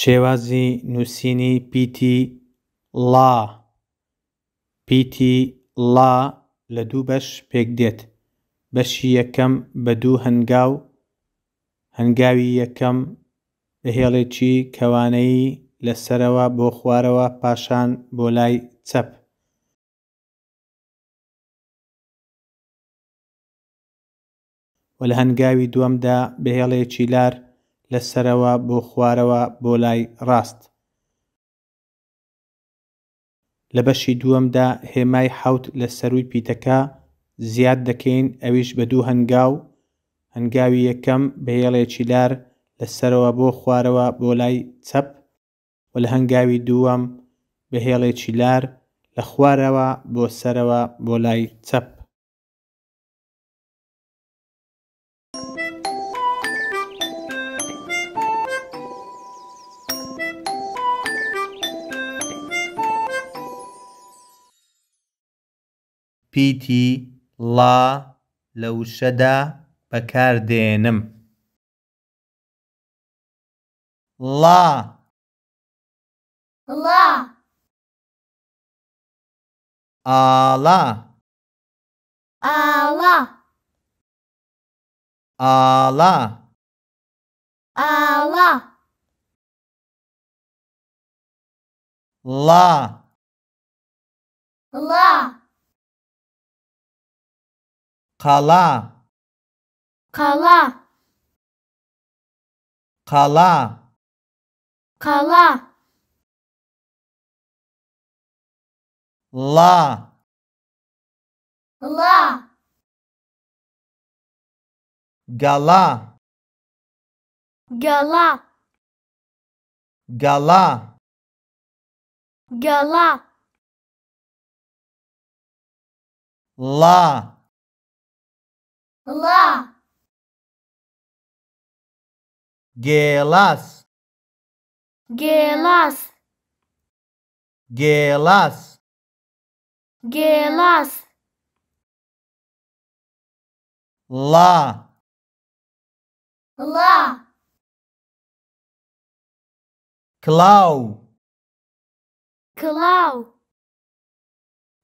شێوازی نووسینی پیتی ڵا پیتی ڵا لە دوو بەش پێک دێت بەشی یەکەم بە دوو هەنگاو هەنگاوی یەکەم بەهێڵێکی کەوانەی لەسەرەوە بۆ خوارەوە پاشان بۆ لای چەپ و لە هەنگاوی دووەمدا بەهێڵێکی لار لە سەرەوە بۆ خوارەوە بۆ لای ڕاست لە بەشی دووەمدا هێمای حوت لە سەروی پیتەکە زیاد دەکەین ئەویش بە دوو هەنگاو هەنگاوی یەکەم بەهێڵێکی لار لەسەرەوە بۆ خوارەوە بۆ لای چەپ و لە هەنگاوی دووەم بەهێڵێکی لار لە خوارەوە بۆ سەرەوە بۆ لای چەپ پیتی ڵا لە وشەدا بەکاردێنم ڵا ڵا ئاڵا ئاڵا ئاڵا ئاڵا ڵا ڵا kala kala kala kala la la gala gala gala gala la La. Gelas. Gelas. Gelas. Gelas. La. La. Clau. Clau.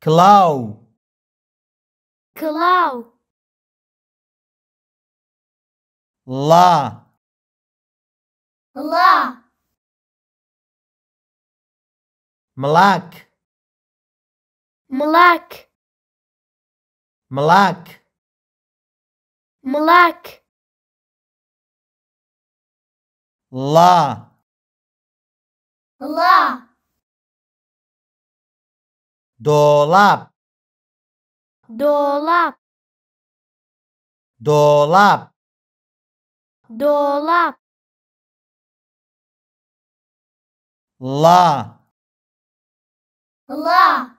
Clau. Clau. La. La. Malak. Malak. Malak. Malak. La. La. Dolap. Dolap. Dolap dolap la la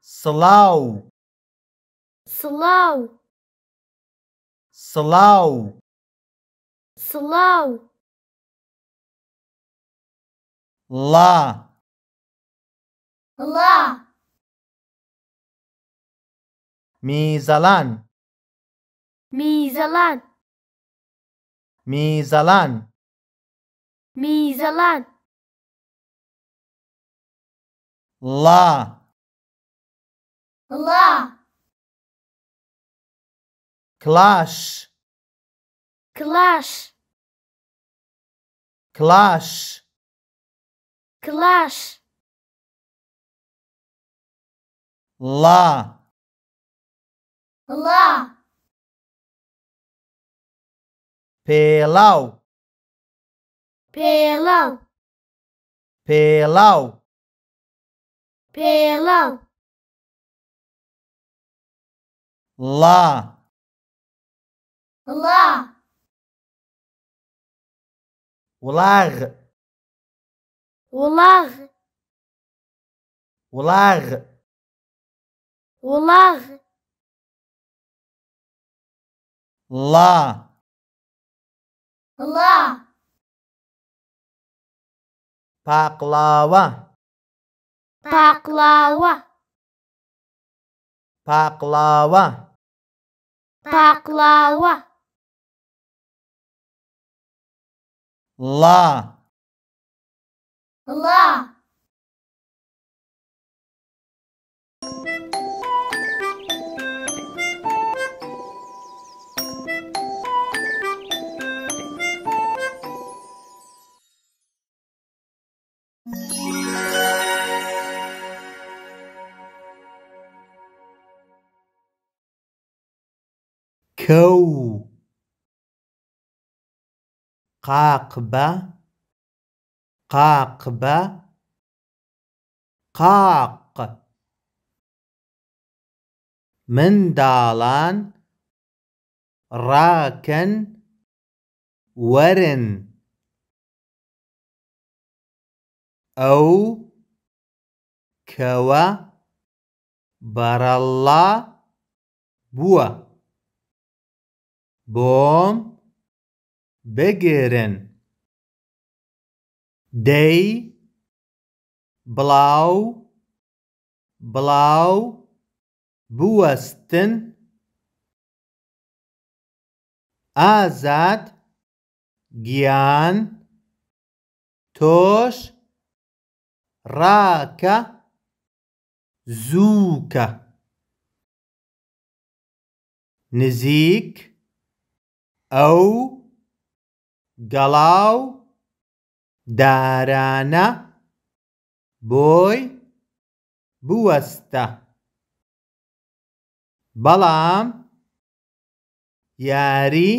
slow slow slow slow la la mizalan Mizalan. Mizalan. Mizalan. La. La. Clash. Clash. Clash. Clash. La. La. Pelau. Pelau. Pelau. Pelau. Lá. Lá. O lar. O lar. O lar. O lar. Lá. Allah. Baklava. Baklava. Baklava. Baklava. La. La. كو قاقبة قاقبة قاق مندالان راكن ورن أو كوا برالله بوه بۆم بگێرن دەی بڵاو بڵاو بوەستن ئازاد گیان تۆش ڕاکە زووکە نزیک ئەو گەڵاو دارانە بۆی بوەستە بەڵام یاری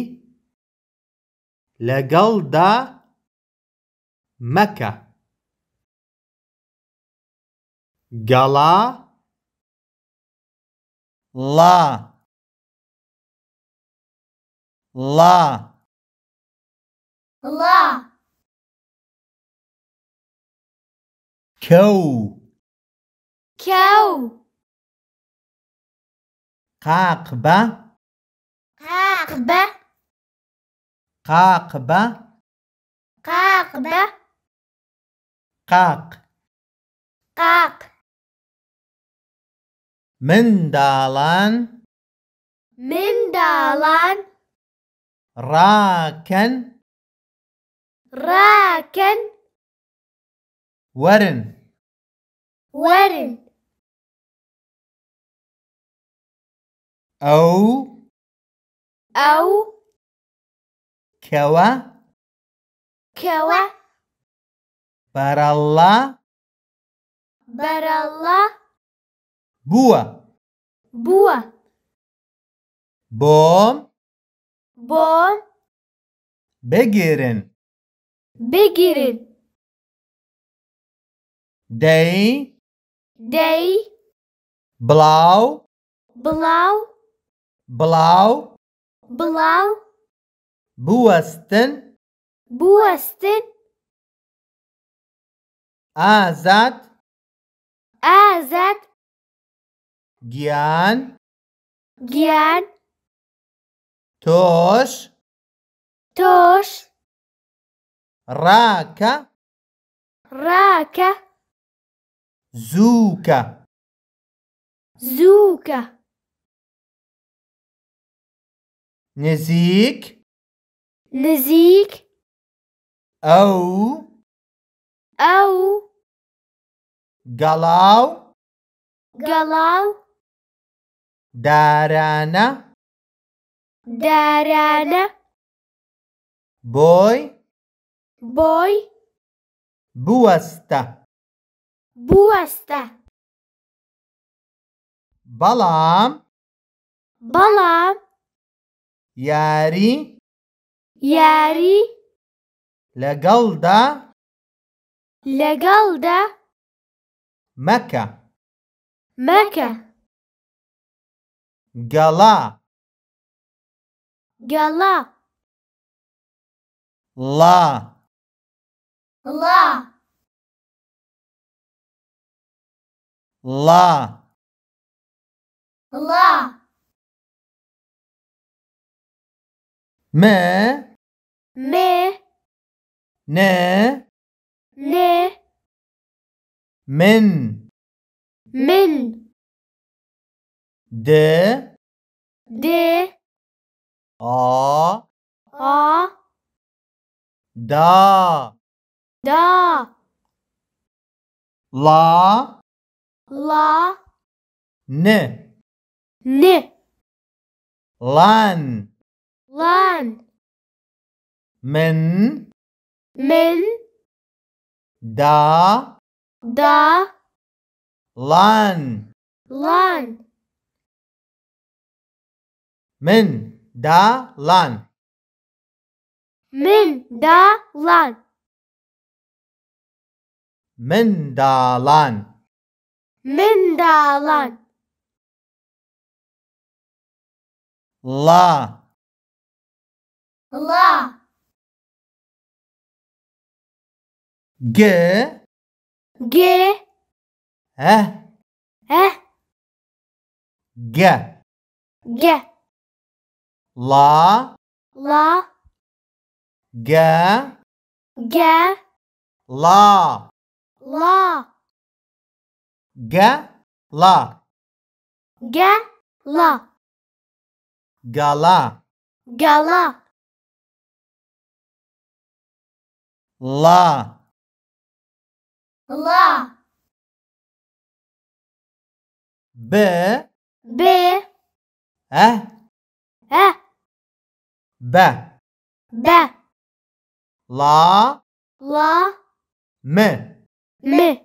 لەگەڵدا مەکە گەڵا ڵا La. La. كو. كو. قاقبة. قاقبة. قاقبة. قاقبة. قاق. قاق. مندالان. مندالان. راكن راكن ورن ورن أو أو كوا كوا بر الله بوا بوا بوم با بگیرن بگیرن دی دی بلاو بلاو بلاو بلاو بوستن بوستن آزاد آزاد گیان گیان تۆش تۆش ڕاکە ڕاکە زووکە زووکە نزیک نزیک ئەو ئەو گەڵاو گەڵاو دارانە دارانە بۆی بۆی بوەستە بوەستە بەڵام بەڵام یاری یاری لەگەڵدا لەگەڵدا مەکە مەکە گەڵا Gala. La. La. La. La. Me. Me. Ne. Ne. Min. Min. De. De. a a da da la la ne ne lan lan men men da da lan lan men dalan Mendalan mendalan Mendalan la La g G eh Eh g, g. La. La. Ga. Ga. La. La. Ga. La. Ga. La. Gala. Gala. La. La. B. B. Eh. Eh. B, B, La. La. M. M.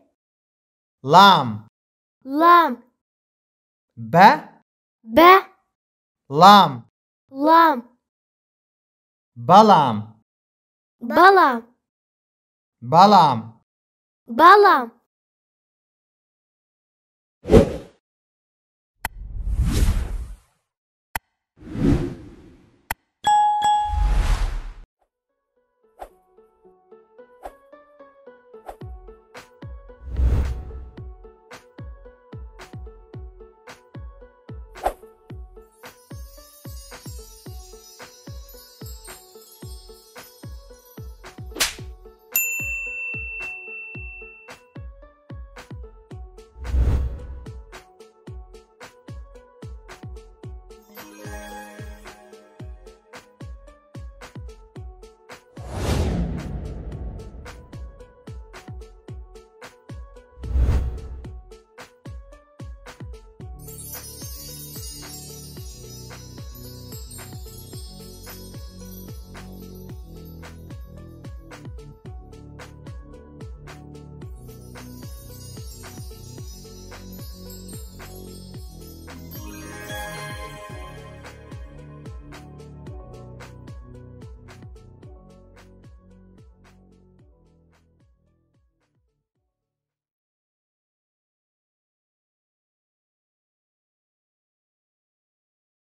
Lam. Lam. B, B, Lam. Lam. Balam. Balam. Balam. Balam.